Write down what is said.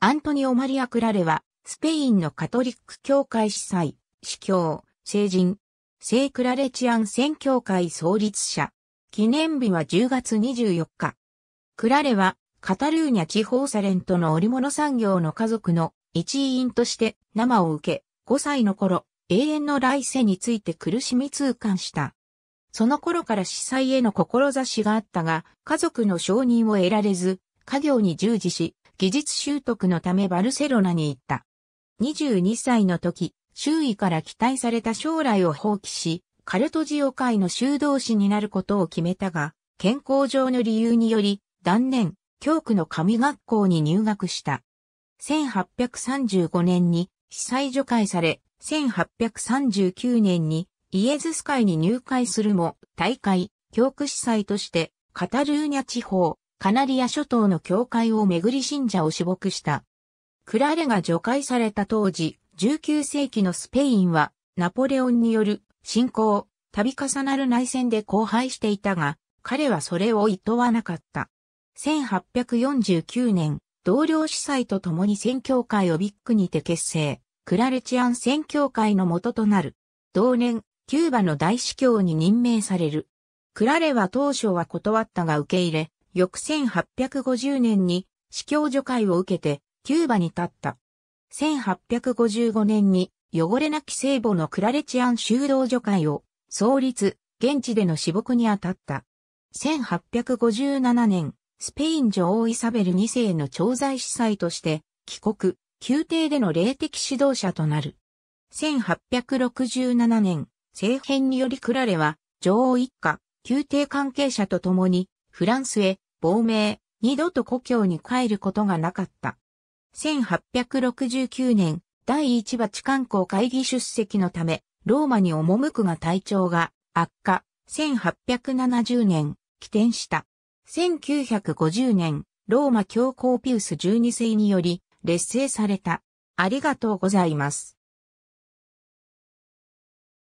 アントニオ・マリア・クラレは、スペインのカトリック教会司祭、司教、聖人、聖クラレチアン宣教会創立者。記念日は10月24日。クラレは、カタルーニャ地方サレントの織物産業の家族の一員として生を受け、5歳の頃、永遠の来世について苦しみ痛感した。その頃から司祭への志があったが、家族の承認を得られず、家業に従事し、技術習得のためバルセロナに行った。22歳の時、周囲から期待された将来を放棄し、カルトジオ会の修道士になることを決めたが、健康上の理由により、断念、教区の神学校に入学した。1835年に被災除会され、1839年にイエズス会に入会するも、大会、教区司祭として、カタルーニャ地方、カナリア諸島の教会をめぐり信者を死牧した。クラレが除外された当時、19世紀のスペインはナポレオンによる侵攻、度重なる内戦で荒廃していたが、彼はそれを厭わなかった。1849年、同僚司祭と共に宣教会をビッグにて結成、クラレチアン宣教会の元となる。同年、キューバの大司教に任命される。クラレは当初は断ったが受け入れ、翌1850年に司教除会を受けてキューバに立った。1855年に汚れなき聖母のクラレチアン修道除会を創立、現地での死牧に当たった。1857年、スペイン女王イサベル2世の調剤司祭として帰国、宮廷での霊的指導者となる。1867年、政変によりクラレは女王一家、宮廷関係者と共にフランスへ亡命、二度と故郷に帰ることがなかった。1869年、第一馬地観光会議出席のため、ローマに赴くが体調が悪化、1870年、起点した。1950年、ローマ教皇ピウス12世により、劣勢された。ありがとうございます。